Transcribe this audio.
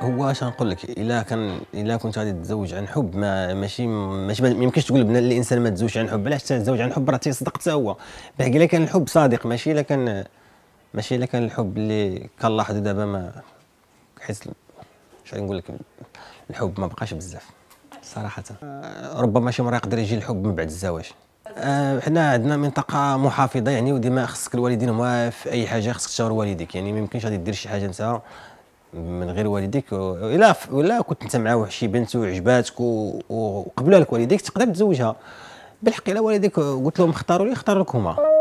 هو اش نقول لك الا كان الا كنت غادي تتزوج عن حب ما ماشي ماشي ما يمكنش تقول بان الانسان ما تزوجش عن حب علاش تزوج عن حب راه تيصدق حتى هو بحق الا كان الحب صادق ماشي الا كان ماشي الا كان الحب اللي كنلاحظو دابا ما حيت اش نقول لك الحب ما بقاش بزاف صراحه ربما شي مره يقدر يجي الحب من بعد الزواج آه، حنا عندنا منطقه محافظه يعني وديما خصك الوالدين هما في اي حاجه خصك تشاور والديك يعني ما يمكنش غادي دير شي حاجه انت من غير والديك الا ولا كنت انت مع واحد شي بنت وعجباتك وقبلها لك والديك تقدر تزوجها بالحق الا والديك قلت لهم اختاروا لي اختار لك هما